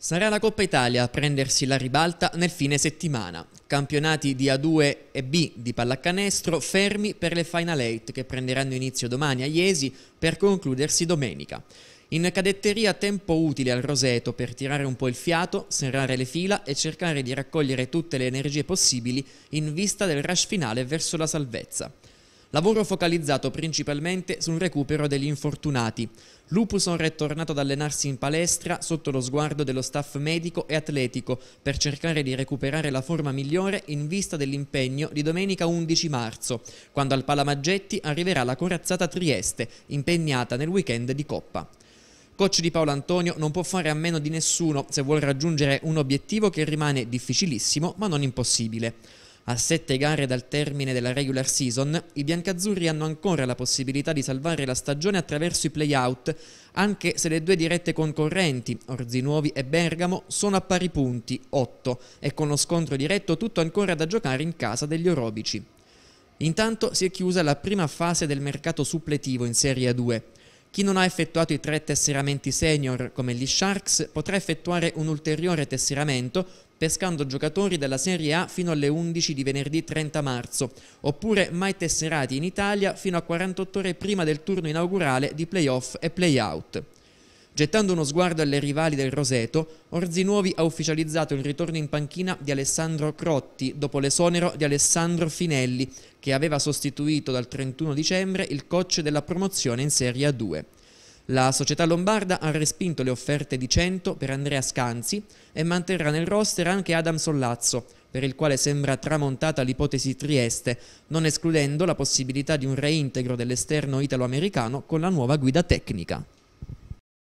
Sarà la Coppa Italia a prendersi la ribalta nel fine settimana. Campionati di A2 e B di pallacanestro fermi per le Final Eight che prenderanno inizio domani a Iesi per concludersi domenica. In cadetteria tempo utile al Roseto per tirare un po' il fiato, serrare le fila e cercare di raccogliere tutte le energie possibili in vista del rush finale verso la salvezza. Lavoro focalizzato principalmente sul recupero degli infortunati. Lupuson è tornato ad allenarsi in palestra sotto lo sguardo dello staff medico e atletico per cercare di recuperare la forma migliore in vista dell'impegno di domenica 11 marzo, quando al Palamaggetti arriverà la corazzata Trieste, impegnata nel weekend di Coppa. Coach di Paolo Antonio non può fare a meno di nessuno se vuole raggiungere un obiettivo che rimane difficilissimo ma non impossibile. A sette gare dal termine della regular season, i biancazzurri hanno ancora la possibilità di salvare la stagione attraverso i play-out, anche se le due dirette concorrenti, Orzinuovi e Bergamo, sono a pari punti, 8, e con lo scontro diretto tutto ancora da giocare in casa degli Orobici. Intanto si è chiusa la prima fase del mercato suppletivo in Serie 2. Chi non ha effettuato i tre tesseramenti senior come gli Sharks potrà effettuare un ulteriore tesseramento pescando giocatori della Serie A fino alle 11 di venerdì 30 marzo, oppure mai tesserati in Italia fino a 48 ore prima del turno inaugurale di playoff e playout. Gettando uno sguardo alle rivali del Roseto, Orzinuovi ha ufficializzato il ritorno in panchina di Alessandro Crotti dopo l'esonero di Alessandro Finelli, che aveva sostituito dal 31 dicembre il coach della promozione in Serie A2. La società lombarda ha respinto le offerte di 100 per Andrea Scanzi e manterrà nel roster anche Adam Sollazzo, per il quale sembra tramontata l'ipotesi Trieste, non escludendo la possibilità di un reintegro dell'esterno italo-americano con la nuova guida tecnica.